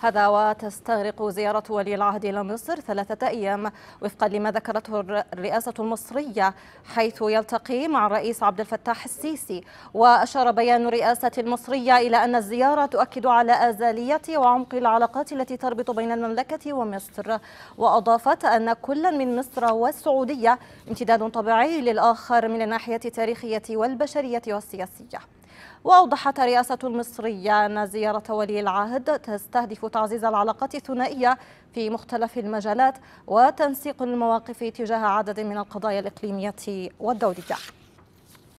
هذا وتستغرق زيارة ولي العهد إلى مصر ثلاثة أيام وفقا لما ذكرته الرئاسة المصرية حيث يلتقي مع الرئيس عبد الفتاح السيسي وأشار بيان الرئاسة المصرية إلى أن الزيارة تؤكد على أزالية وعمق العلاقات التي تربط بين المملكة ومصر وأضافت أن كل من مصر والسعودية امتداد طبيعي للآخر من الناحية التاريخية والبشرية والسياسية وأوضحت الرئاسة المصرية أن زيارة ولي العهد تستهدف تعزيز العلاقات الثنائية في مختلف المجالات وتنسيق المواقف تجاه عدد من القضايا الإقليمية والدولية